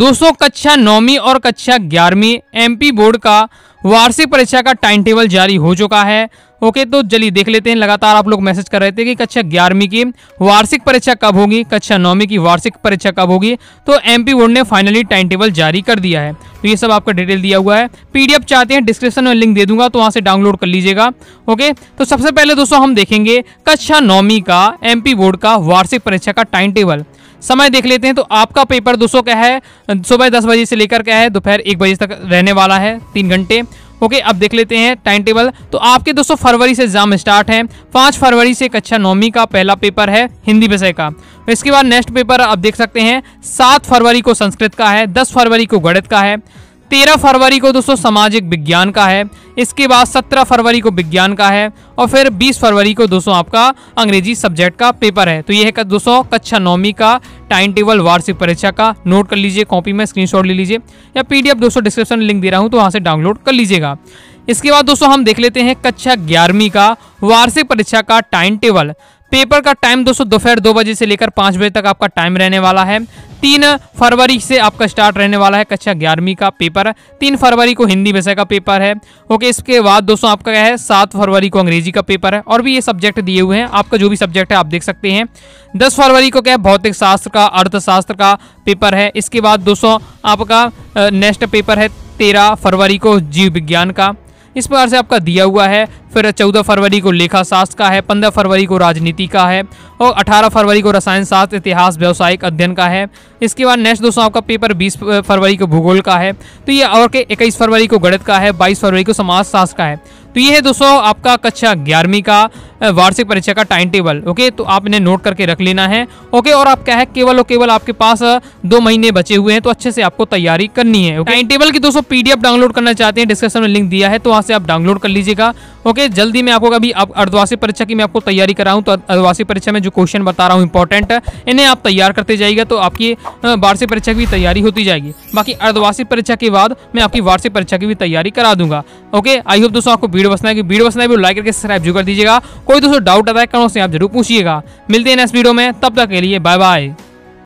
दोस्तों कक्षा नौवीं और कक्षा ग्यारहवीं एमपी बोर्ड का वार्षिक परीक्षा का टाइम टेबल जारी हो चुका है ओके तो जल्दी देख लेते हैं लगातार आप लोग मैसेज कर रहे थे कि कक्षा ग्यारहवीं की वार्षिक परीक्षा कब होगी कक्षा नौवीं की वार्षिक परीक्षा कब होगी तो एमपी बोर्ड ने फाइनली टाइम टेबल जारी कर दिया है तो ये सब आपका डिटेल दिया हुआ है पीडीएफ चाहते हैं डिस्क्रिप्शन में लिंक दे दूंगा तो वहाँ से डाउनलोड कर लीजिएगा ओके तो सबसे पहले दोस्तों हम देखेंगे कक्षा नौवीं का एम बोर्ड का वार्षिक परीक्षा का टाइम टेबल समय देख लेते हैं तो आपका पेपर दोस्तों क्या है सुबह दस बजे से लेकर क्या है दोपहर एक बजे तक रहने वाला है तीन घंटे ओके okay, अब देख लेते हैं टाइम टेबल तो आपके दोस्तों फरवरी से एग्जाम स्टार्ट है पाँच फरवरी से कक्षा अच्छा नौवीं का पहला पेपर है हिंदी विषय का इसके बाद नेक्स्ट पेपर आप देख सकते हैं सात फरवरी को संस्कृत का है दस फरवरी को गणित का है तेरह फरवरी को दोस्तों सामाजिक विज्ञान का है इसके बाद सत्रह फरवरी को विज्ञान का है और फिर बीस फरवरी को दोस्तों आपका अंग्रेजी सब्जेक्ट का पेपर है तो ये है दोस्तों कक्षा नौवीं का टाइम टेबल वार्षिक परीक्षा का नोट कर लीजिए कॉपी में स्क्रीनशॉट ले लीजिए या पीडीएफ दोस्तों डिस्क्रिप्शन लिंक दे रहा हूँ तो वहाँ से डाउनलोड कर लीजिएगा इसके बाद दोस्तों हम देख लेते हैं कक्षा ग्यारहवीं का वार्षिक परीक्षा का टाइम टेबल पेपर का टाइम दोस्तों दोपहर दो बजे से लेकर पाँच बजे तक आपका टाइम रहने वाला है तीन फरवरी से आपका स्टार्ट रहने वाला है कक्षा ग्यारहवीं का पेपर तीन फरवरी को हिंदी विषय का पेपर है ओके इसके बाद दोस्तों आपका क्या है सात फरवरी को अंग्रेजी का पेपर है और भी ये सब्जेक्ट दिए हुए हैं आपका जो भी सब्जेक्ट है आप देख सकते हैं दस फरवरी को क्या है भौतिक शास्त्र का अर्थशास्त्र का पेपर है इसके बाद दोस्तों आपका नेक्स्ट पेपर है तेरह फरवरी को जीव विज्ञान का इस प्रकार से आपका दिया हुआ है फिर चौदह फरवरी को लेखा शास्त्र का है पंद्रह फरवरी को राजनीति का है और अठारह फरवरी को रसायन शास्त्र इतिहास व्यावसायिक अध्ययन का है इसके बाद नेक्स्ट दोस्तों आपका पेपर बीस फरवरी को भूगोल का है तो ये और के इक्कीस फरवरी को गणित का है बाईस फरवरी को समाज शास्त्र का है तो ये है दोस्तों आपका कक्षा ग्यारहवीं का वार्षिक परीक्षा का टाइम टेबल ओके तो आप इन्हें नोट करके रख लेना है ओके और आप क्या है केवल और केवल आपके पास दो महीने बचे हुए हैं तो अच्छे से आपको तैयारी करनी है टाइम टेबल की दोस्तों पीडीएफ डाउनलोड करना चाहते हैं डिस्क्रिप्शन में लिंक दिया है तो वहाँ से आप डाउनलोड कर लीजिएगा ओके जल्दी मैं आपको अभी आप अर्धवासी परीक्षा की मैं आपको तैयारी कराऊँ तो अर्धवासी परीक्षा में जो क्वेश्चन बता रहा हूँ इंपॉर्टेंट इन्हें आप तैयार करते जाएगा तो आपकी वार्षिक परीक्षा की तैयारी होती जाएगी बाकी अर्धवासी परीक्षा के बाद मैं आपकी वार्षिक परीक्षा की भी तैयारी करा दूंगा ओके आई होप दोस्तों आपको वीडियो बसना है वीडियो बसना है लाइक करके सब्सक्राइब जो कर दीजिएगा कोई दोस्तों डाउट आता है कमेंट से आप जरूर पूछिएगा मिलते हैं नेक्स्ट वीडियो में तब तक के लिए बाय बाय